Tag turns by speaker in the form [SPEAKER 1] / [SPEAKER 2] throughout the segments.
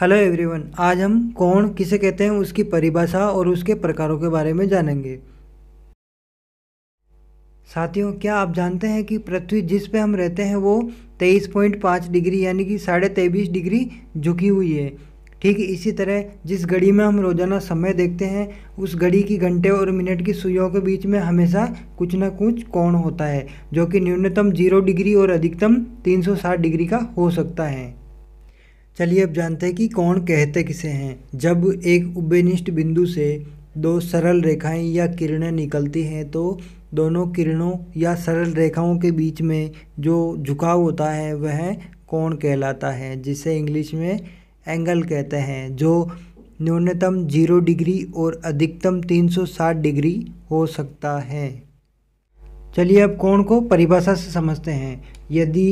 [SPEAKER 1] hello everyone आज हम कोण किसे कहते हैं उसकी परिभाषा और उसके प्रकारों के बारे में जानेंगे साथियों क्या आप जानते हैं कि पृथ्वी जिस पे हम रहते हैं वो 23.5 डिग्री यानी कि साढ़े तेईस डिग्री झुकी हुई है ठीक इसी तरह जिस घड़ी में हम रोज़ाना समय देखते हैं उस घड़ी की घंटे और मिनट की सुइयों के बीच में हमेशा कुछ ना कुछ कोण होता है जो कि न्यूनतम जीरो डिग्री और अधिकतम 360 डिग्री का हो सकता है चलिए अब जानते हैं कि कौन कहते किसे हैं जब एक उभयनिष्ठ बिंदु से दो सरल रेखाएं या किरणें निकलती हैं तो दोनों किरणों या सरल रेखाओं के बीच में जो झुकाव होता है वह कोण कहलाता है जिसे इंग्लिश में एंगल कहते हैं जो न्यूनतम जीरो डिग्री और अधिकतम 360 डिग्री हो सकता है चलिए अब कोण को परिभाषा से समझते हैं यदि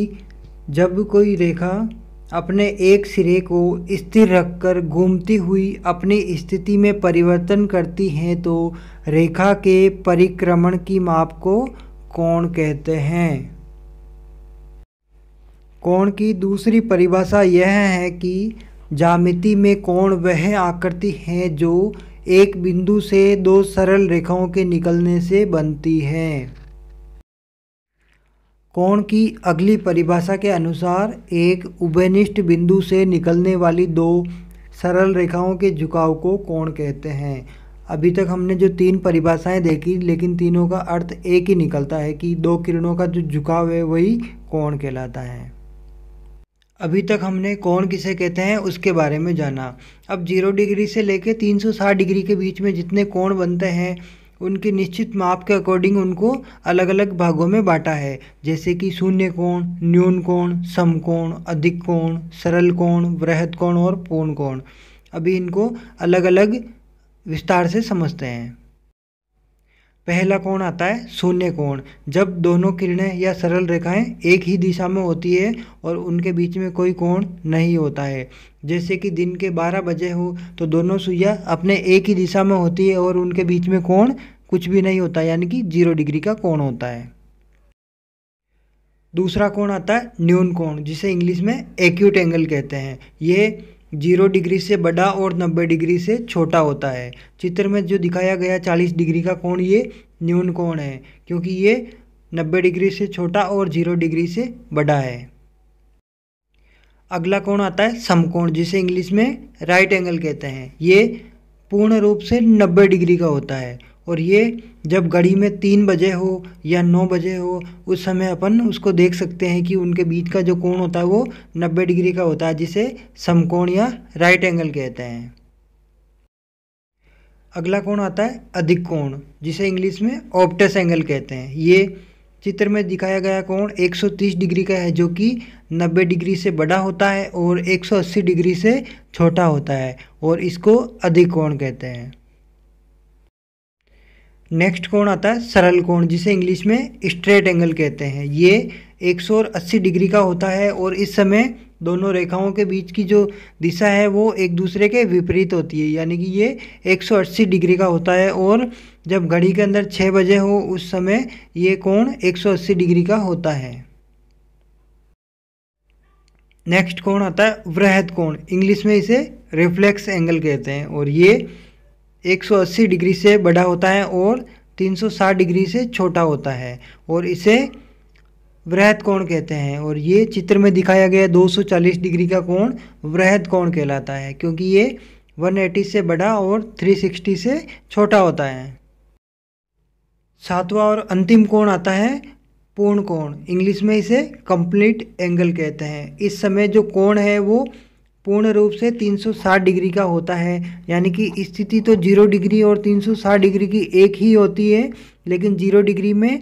[SPEAKER 1] जब कोई रेखा अपने एक सिरे को स्थिर रखकर घूमती हुई अपनी स्थिति में परिवर्तन करती हैं तो रेखा के परिक्रमण की माप को कोण कहते हैं कोण की दूसरी परिभाषा यह है कि जामिति में कोण वह आकृति है जो एक बिंदु से दो सरल रेखाओं के निकलने से बनती है कोण की अगली परिभाषा के अनुसार एक उभयनिष्ठ बिंदु से निकलने वाली दो सरल रेखाओं के झुकाव को कोण कहते हैं अभी तक हमने जो तीन परिभाषाएं देखी लेकिन तीनों का अर्थ एक ही निकलता है कि दो किरणों का जो झुकाव है वही कोण कहलाता है अभी तक हमने कोण किसे कहते हैं उसके बारे में जाना अब जीरो डिग्री से लेकर 360 डिग्री के बीच में जितने कोण बनते हैं उनके निश्चित माप के अकॉर्डिंग उनको अलग अलग भागों में बांटा है जैसे कि शून्य कोण न्यून कोण समकोण अधिक कोण सरल कोण वृहद कोण और पूर्ण कोण अभी इनको अलग अलग विस्तार से समझते हैं पहला कोण आता है शून्य कोण जब दोनों किरणें या सरल रेखाएं एक ही दिशा में होती है और उनके बीच में कोई कोण नहीं होता है जैसे कि दिन के 12 बजे हो तो दोनों सुइया अपने एक ही दिशा में होती है और उनके बीच में कोण कुछ भी नहीं होता यानी कि जीरो डिग्री का कोण होता है दूसरा कोण आता है न्यून कोण जिसे इंग्लिश में एक्यूट एंगल कहते हैं ये जीरो डिग्री से बड़ा और नब्बे डिग्री से छोटा होता है चित्र में जो दिखाया गया चालीस डिग्री का कोण ये न्यून कोण है क्योंकि ये नब्बे डिग्री से छोटा और जीरो डिग्री से बड़ा है अगला कोण आता है समकोण जिसे इंग्लिश में राइट एंगल कहते हैं ये पूर्ण रूप से नब्बे डिग्री का होता है और ये जब घड़ी में तीन बजे हो या नौ बजे हो उस समय अपन उसको देख सकते हैं कि उनके बीच का जो कोण होता है वो नब्बे डिग्री का होता है जिसे समकोण या राइट एंगल कहते हैं अगला कोण आता है अधिक कोण जिसे इंग्लिश में ऑप्टस एंगल कहते हैं ये चित्र में दिखाया गया कोण 130 डिग्री का है जो कि 90 डिग्री से बड़ा होता है और 180 डिग्री से छोटा होता है और इसको अधिक कोण कहते हैं नेक्स्ट कोण आता है सरल कोण जिसे इंग्लिश में स्ट्रेट एंगल कहते हैं ये 180 डिग्री का होता है और इस समय दोनों रेखाओं के बीच की जो दिशा है वो एक दूसरे के विपरीत होती है यानी कि ये 180 डिग्री का होता है और जब घड़ी के अंदर 6 बजे हो उस समय ये कोण 180 डिग्री का होता है नेक्स्ट कोण आता है वृहद कोण इंग्लिश में इसे रिफ्लेक्स एंगल कहते हैं और ये 180 डिग्री से बड़ा होता है और 360 डिग्री से छोटा होता है और इसे वृहद कोण कहते हैं और ये चित्र में दिखाया गया 240 डिग्री का कोण वृहद कोण कहलाता है क्योंकि ये 180 से बड़ा और 360 से छोटा होता है सातवां और अंतिम कोण आता है पूर्ण कोण इंग्लिश में इसे कंप्लीट एंगल कहते हैं इस समय जो कोण है वो पूर्ण रूप से 360 डिग्री का होता है यानी कि स्थिति तो जीरो डिग्री और 360 डिग्री की एक ही होती है लेकिन जीरो डिग्री में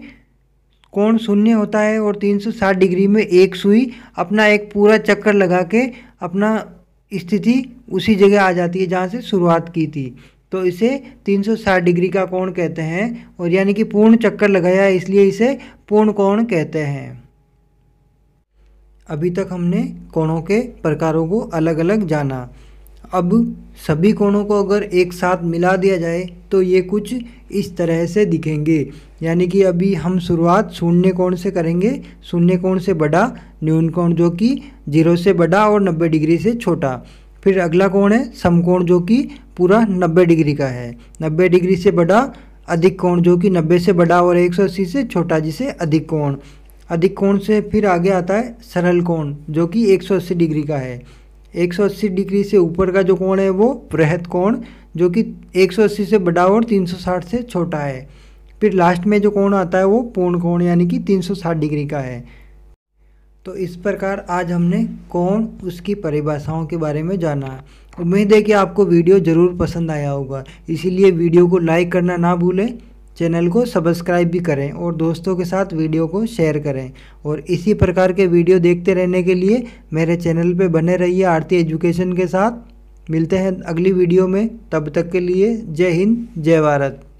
[SPEAKER 1] कोण शून्य होता है और 360 डिग्री में एक सुई अपना एक पूरा चक्कर लगा के अपना स्थिति उसी जगह आ जाती है जहाँ से शुरुआत की थी तो इसे 360 डिग्री का कोण कहते हैं और यानी कि पूर्ण चक्कर लगाया इसलिए इसे पूर्ण कोण कहते हैं अभी तक हमने कोणों के प्रकारों को अलग अलग जाना अब सभी कोणों को अगर एक साथ मिला दिया जाए तो ये कुछ इस तरह से दिखेंगे यानी कि अभी हम शुरुआत शून्य कोण से करेंगे शून्य कोण से बड़ा न्यून कोण जो कि जीरो से बड़ा और नब्बे डिग्री से छोटा फिर अगला कोण है समकोण जो कि पूरा नब्बे डिग्री का है नब्बे डिग्री से बड़ा अधिक कोण जो कि नब्बे से बड़ा और एक सौ अस्सी से छोटा जिसे अधिक कोण अधिक कोण से फिर आगे आता है सरल कोण जो कि 180 डिग्री का है 180 डिग्री से ऊपर का जो कोण है वो बृहद कोण जो कि 180 से बड़ा और 360 से छोटा है फिर लास्ट में जो कोण आता है वो पूर्ण कोण यानी कि 360 डिग्री का है तो इस प्रकार आज हमने कोण उसकी परिभाषाओं के बारे में जाना उम्मीद है कि आपको वीडियो ज़रूर पसंद आया होगा इसीलिए वीडियो को लाइक करना ना भूलें चैनल को सब्सक्राइब भी करें और दोस्तों के साथ वीडियो को शेयर करें और इसी प्रकार के वीडियो देखते रहने के लिए मेरे चैनल पे बने रहिए आरती एजुकेशन के साथ मिलते हैं अगली वीडियो में तब तक के लिए जय हिंद जय भारत